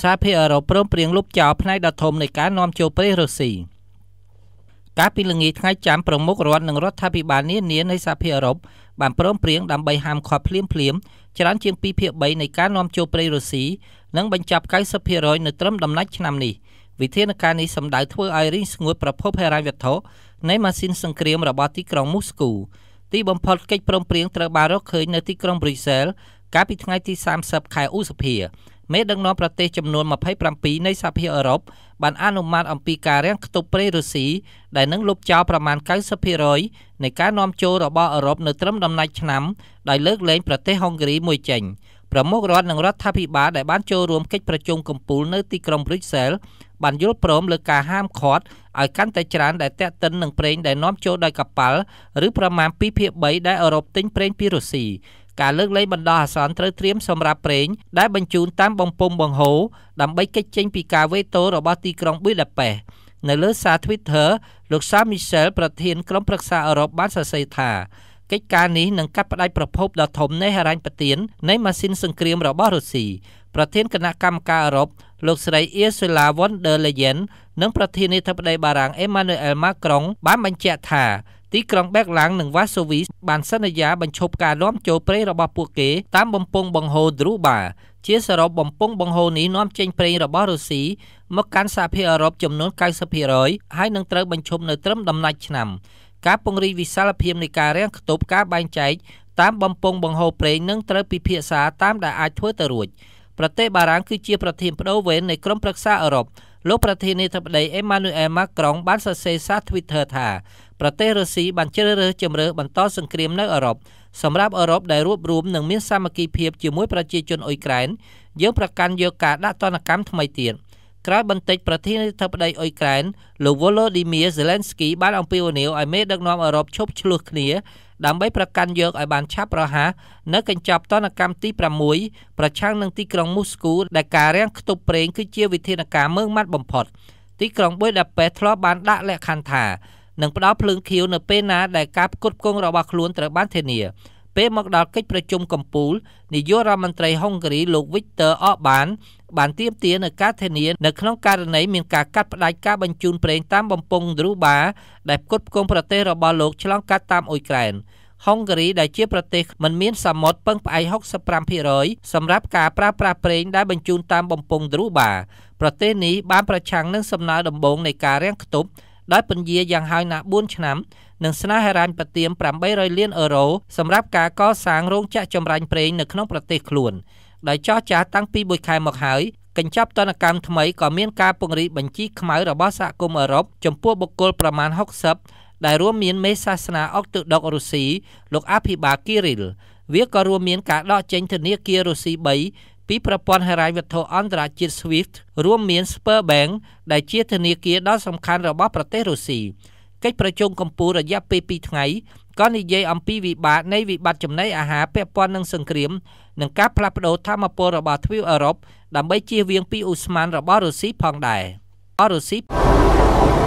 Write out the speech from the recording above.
សារភាគអឺរ៉ុបព្រមព្រៀងលុបចោលផ្នែកដ៏ធំនៃការនាំចូលប្រេសរុស្ស៊ីកាលពីល្ងាចថ្ងៃច័ន្ទប្រមុខរដ្ឋនិងរដ្ឋាភិបាលនានានៃសហភាពអឺរ៉ុបបានព្រមព្រៀងដើម្បីហាមឃាត់ភ្លាមភ្លាមច្រើនជាង2ភាគ3នៃការនាំចូលប្រេងរុស្ស៊ីនិងបញ្ចប់90%នៅត្រឹមដំណាច់ឆ្នាំនេះវិធានការនេះសំដៅធ្វើឲ្យរីងស្ងួតប្រភពហិរញ្ញវត្ថុនៃម៉ាស៊ីនសង្គ្រាមរបស់ទីក្រុងមូស្គូ ទីបំផុតកិច្ចព្រមព្រៀងត្រូវបានរកឃើញនៅទីក្រុងប្រ៊ុយសែលកាលពីថ្ងៃទី30ខែឧសភាមេដឹកនាំប្រទេសចំនួន27នៃសហភាពអឺរ៉ុបបានអនុម័តអំពីការរាំងខ្ទប់ប្រេរុស្ស៊ីដែលនឹងលុបចោលប្រមាណ90%នៃការនាំចូលរបស់អឺរ៉ុបនៅត្រឹមដំណាច់ឆ្នាំដោយលើកលែងប្រទេសហុងគ្រីមួយចេញប្រមុខរដ្ឋនិងរដ្ឋាភិបាលដែលបានចូលរួមកិច្ចប្រជុំកំពូលនៅទីក្រុង Brussels បានយល់ព្រមលើការហាមឃាត់ឲ្យកាន់តែច្រើនដែលតេតិននឹងប្រេងដែលនាំចូលដោយកប៉ាល់ឬប្រមាណ2ភាគ3ដែលអឺរ៉ុបទិញប្រេងពីរុស្ស៊ីការលើកលែងបណ្ដោះអាសន្នត្រូវត្រៀមសម្រាប់ប្រេងដែលបញ្ជូនតាមបំពង់បង្ហូរដើម្បីគេចចេញ ពីការវេតោរបស់ទីក្រុងប៊ុយដាប៉េសនៅលើ សារ Twitter លោកសាមីសែលប្រធានក្រុមប្រឹក្សាអឺរ៉ុបបានសរសេរថាកិច្ចការនេះនឹងកាត់ផ្តាច់ប្រភពដ៏ធំនៃហិរញ្ញប្បទាននៃម៉ាស៊ីនសង្គ្រាមរបស់រុស្ស៊ីប្រធានគណៈកម្មការអឺរ៉ុបលោកស្រី Ursula von der Leyen និងប្រធានាធិបតីបារាំង Emmanuel Macron បានបញ្ជាក់ថាទីក្រុងបែកឡាំងនិងវ៉ាសូវីបានសន្យាបញ្ឈប់ការនាំចូលប្រេងរបស់ពួកគេតាមបំពង់បង្ហូរទ្រូបាជាសរុបបំពង់បង្ហូរនេះនាំចេញប្រេងរបស់រុស្ស៊ីមកកាន់សហភាពអឺរ៉ុបចំនួន90%ហើយនឹងត្រូវបញ្ឈប់នៅត្រឹមដំណាច់ឆ្នាំ ការពង្រីកវិសាលភាពនៃការរាំងខ្ទប់ការបែងចែកតាមបំពង់បង្ហូរប្រេងនឹងត្រូវពិភាក្សាតាមដែលអាចធ្វើទៅរួចប្រទេសបារាំងគឺជាប្រធានបដូវវេននៃក្រុមប្រឹក្សាអឺរ៉ុបលោកប្រធានាធិបតីអេម៉ានូអែលម៉ាក្រុងបានសរសេរសារ Twitter ថាប្រទេសរុស្ស៊ីបានជ្រើសរើសជំរឿបន្តសង្គ្រាមនៅអឺរ៉ុបសម្រាប់អឺរ៉ុបដែលរួបរวมនិងមានសាមគ្គីភាពជាមួយប្រជាជនអ៊ុយក្រែនយើងប្រកាន់យកការដាក់ទណ្ឌកម្មថ្មីទៀតក្រោយបន្តិចប្រធានាធិបតីអ៊ុយក្រែនលោក Volodymyr Zelensky បានអំពាវនាវឲ្យមេដឹកនាំអឺរ៉ុបឈប់ឈ្លោះគ្នាដើម្បីប្រកាន់យកឲ្យបាន ឆាប់រហ័សនៅកញ្ចប់តនកម្មទី6ប្រឆាំងនឹងទីក្រុងមូស្គូដែលការរាំងខ្ទប់ប្រេងគឺជាវិធានការមើងម៉ាត់បំផុតទីក្រុងបុយដាប៉េសធ្លាប់បាន ដាក់លក្ខខណ្ឌថានឹងផ្ដល់ភ្លើងខៀវនៅពេលណាដែលការផ្គត់ផ្គង់របស់ខ្លួនត្រូវបានធានាពេលមកដល់កិច្ចប្រជុំកំពូលនាយករដ្ឋមន្ត្រីហុងគ្រីលោក Viktor Orbán បានទៀមទានៅការធានានៅក្នុងករណីមានការកាត់ផ្តាច់ការបញ្ជូនប្រេងតាមបំពង់ឌ្រូបា ដែលផ្គត់ផ្គង់ប្រទេសរបស់លោកឆ្លងកាត់តាមអ៊ុយក្រែនហុងហ្គារីដែលជាប្រទេសមិនមានសមុទ្រពឹងផ្អែក65%សម្រាប់ការប្រើប្រាស់ប្រេងដែលបញ្ជូនតាមបំពង់ឌ្រូបាប្រទេសនេះបានប្រឆាំងនឹងសំណើដំបូងនៃការរាំងខ្ទប់ដោយពន្យាយ៉ាងហោចណាស់4ឆ្នាំនិងស្នើហិរញ្ញប្បទាន800លានអឺរ៉ូសម្រាប់ការកសាងរោងចក្រចម្រាញ់ប្រេងនៅក្នុងប្រទេសខ្លួនដោយចោះចាស់តាំងពីមួយខែមកហើយកញ្ចប់តនកម្មថ្មីក៏មានការពង្រីកបញ្ជីខ្មៅរបស់សហគមន៍អឺរ៉ុបចំពោះបុគ្គលប្រមាណ60ដែលរួមមានមេសាសនាអុកទូដុករុស្ស៊ីលោកអភិបាលគីរីលវាក៏រួមមានការដកចេញធនាគាររុស្ស៊ី3ពីប្រព័ន្ធហិរញ្ញវត្ថុអន្តរជាតិ SWIFT រួមមាន Sberbank ដែលជាធនាគារដ៏សំខាន់របស់ប្រទេសរុស្ស៊ីកិច្ចប្រជុំកម្ពុជារយៈពេល2ថ្ងៃក៏និយាយអំពីវិបត្តិនៃវិបត្តិចំណីអាហារពាក់ព័ន្ធនឹងសង្គ្រាមនិងការផ្លាស់ប្តូរធម្មពលរបស់ទ្វីបអឺរ៉ុបដើម្បីជៀសវាងពីឧស្ម័នរបស់រុស្ស៊ីផងដែរអរុស៊ី